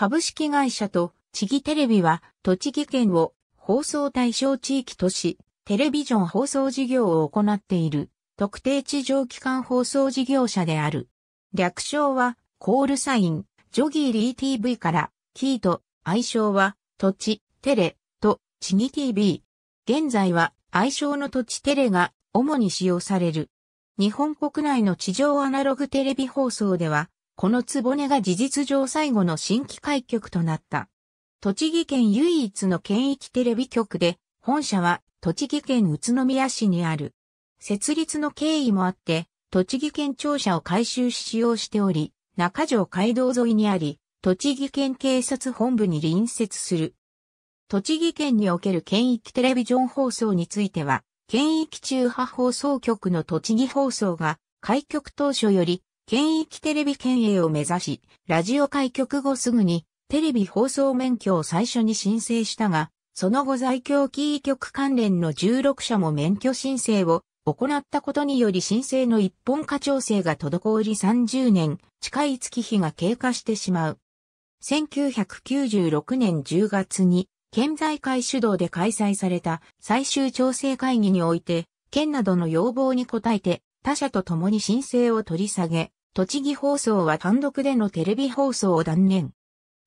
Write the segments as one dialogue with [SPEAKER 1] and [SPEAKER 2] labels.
[SPEAKER 1] 株式会社と地域テレビは栃木県を放送対象地域とし、テレビジョン放送事業を行っている特定地上機関放送事業者である。略称はコールサイン、ジョギーリー TV からキーと愛称は土地、テレと地ギ TV。現在は愛称の土地テレが主に使用される。日本国内の地上アナログテレビ放送ではこの局が事実上最後の新規開局となった。栃木県唯一の県域テレビ局で、本社は栃木県宇都宮市にある。設立の経緯もあって、栃木県庁舎を改修し使用しており、中条街道沿いにあり、栃木県警察本部に隣接する。栃木県における県域テレビジョン放送については、県域中波放送局の栃木放送が開局当初より県域テレビ県営を目指し、ラジオ開局後すぐにテレビ放送免許を最初に申請したが、その後在京キー局関連の16社も免許申請を行ったことにより申請の一本化調整が滞り30年近い月日が経過してしまう。1996年10月に県財会主導で開催された最終調整会議において、県などの要望に応えて他社と共に申請を取り下げ、栃木放送は単独でのテレビ放送を断念。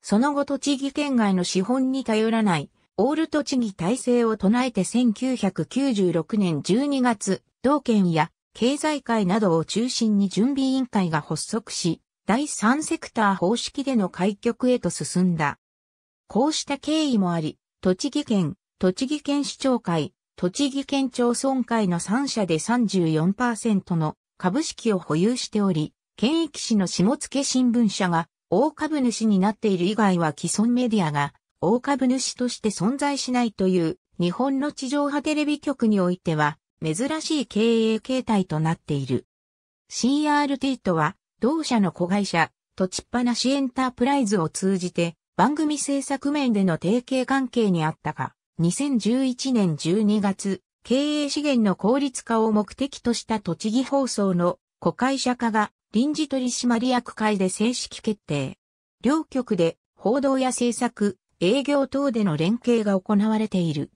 [SPEAKER 1] その後栃木県外の資本に頼らない、オール栃木体制を唱えて1996年12月、同県や経済界などを中心に準備委員会が発足し、第三セクター方式での開局へと進んだ。こうした経緯もあり、栃木県、栃木県市長会、栃木県町村会の3社で34%の株式を保有しており、県域市の下付新聞社が大株主になっている以外は既存メディアが大株主として存在しないという日本の地上波テレビ局においては珍しい経営形態となっている。CRT とは同社の子会社、土地っぱなしエンタープライズを通じて番組制作面での提携関係にあったが、2011年12月、経営資源の効率化を目的とした栃木放送の子会社化が臨時取締役会で正式決定。両局で報道や政策、営業等での連携が行われている。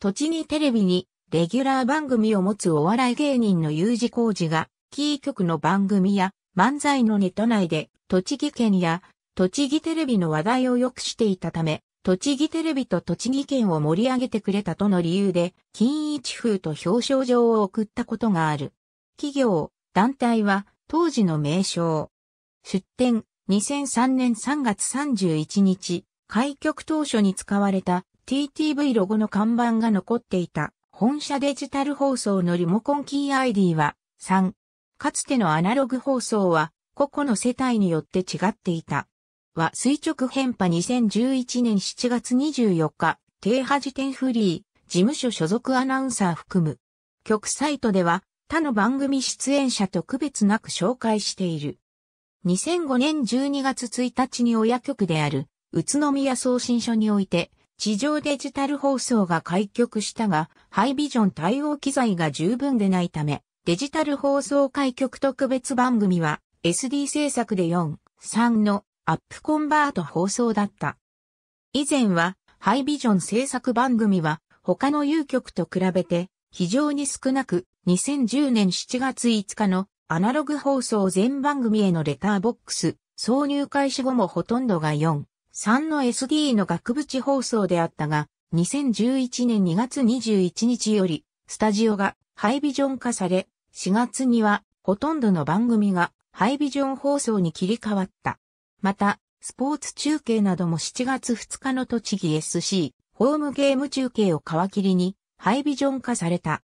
[SPEAKER 1] 栃木テレビにレギュラー番組を持つお笑い芸人の U 字工事が、キー局の番組や漫才のネト内で、栃木県や栃木テレビの話題を良くしていたため、栃木テレビと栃木県を盛り上げてくれたとの理由で、金一風と表彰状を送ったことがある。企業、団体は、当時の名称。出展、2003年3月31日、開局当初に使われた TTV ロゴの看板が残っていた本社デジタル放送のリモコンキー ID は3。かつてのアナログ放送は個々の世帯によって違っていた。は垂直変波2011年7月24日、停波時点フリー、事務所所属アナウンサー含む。局サイトでは他の番組出演者と区別なく紹介している。2005年12月1日に親局である宇都宮送信所において地上デジタル放送が開局したがハイビジョン対応機材が十分でないためデジタル放送開局特別番組は SD 制作で4、3のアップコンバート放送だった。以前はハイビジョン制作番組は他の有局と比べて非常に少なく2010年7月5日のアナログ放送全番組へのレターボックス、挿入開始後もほとんどが4、3の SD の額縁放送であったが、2011年2月21日より、スタジオがハイビジョン化され、4月にはほとんどの番組がハイビジョン放送に切り替わった。また、スポーツ中継なども7月2日の栃木 SC、ホームゲーム中継を皮切りに、ハイビジョン化された。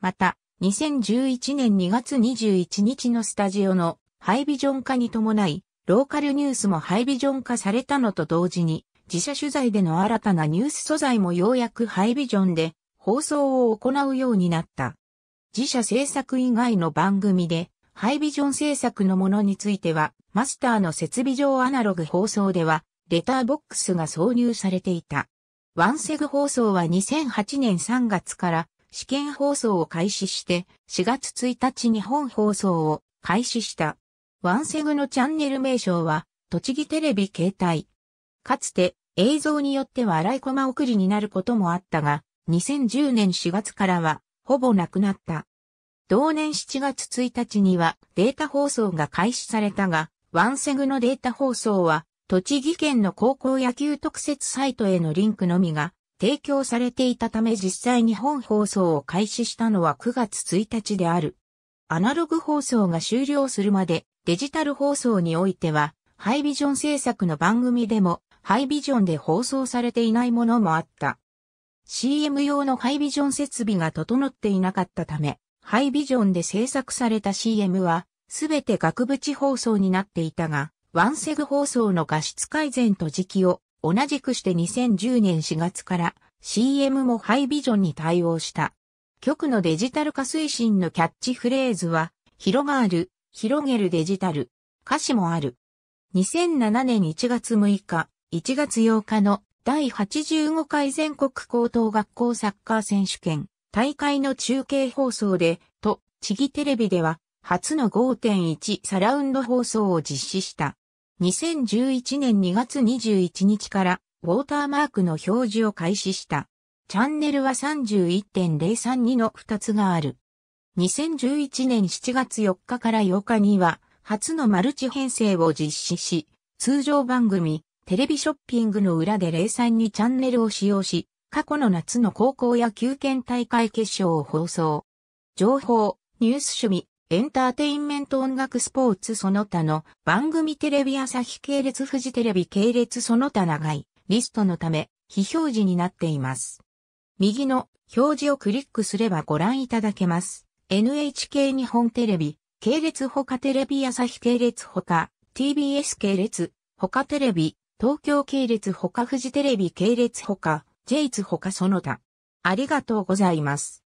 [SPEAKER 1] また、2011年2月21日のスタジオのハイビジョン化に伴い、ローカルニュースもハイビジョン化されたのと同時に、自社取材での新たなニュース素材もようやくハイビジョンで放送を行うようになった。自社制作以外の番組で、ハイビジョン制作のものについては、マスターの設備上アナログ放送では、レターボックスが挿入されていた。ワンセグ放送は2008年3月から試験放送を開始して、4月1日日本放送を開始した。ワンセグのチャンネル名称は、栃木テレビ携帯。かつて、映像によっては荒いコマ送りになることもあったが、2010年4月からは、ほぼなくなった。同年7月1日にはデータ放送が開始されたが、ワンセグのデータ放送は、栃木県の高校野球特設サイトへのリンクのみが提供されていたため実際に本放送を開始したのは9月1日である。アナログ放送が終了するまでデジタル放送においては、ハイビジョン制作の番組でも、ハイビジョンで放送されていないものもあった。CM 用のハイビジョン設備が整っていなかったため、ハイビジョンで制作された CM は、すべて額縁放送になっていたが、ワンセグ放送の画質改善と時期を同じくして2010年4月から CM もハイビジョンに対応した。局のデジタル化推進のキャッチフレーズは、広がる、広げるデジタル、歌詞もある。2007年1月6日、1月8日の第85回全国高等学校サッカー選手権大会の中継放送で、と、地域テレビでは初の5.1サラウンド放送を実施した。2011年2月21日からウォーターマークの表示を開始した。チャンネルは31.032の2つがある。2011年7月4日から8日には初のマルチ編成を実施し、通常番組、テレビショッピングの裏で03にチャンネルを使用し、過去の夏の高校野球県大会決勝を放送。情報、ニュース趣味、エンターテインメント音楽スポーツその他の番組テレビ朝日系列フジテレビ系列その他長いリストのため非表示になっています。右の表示をクリックすればご覧いただけます。NHK 日本テレビ、系列他テレビ朝日系列他、TBS 系列、他テレビ、東京系列他フジテレビ系列他、J ツ他その他。ありがとうございます。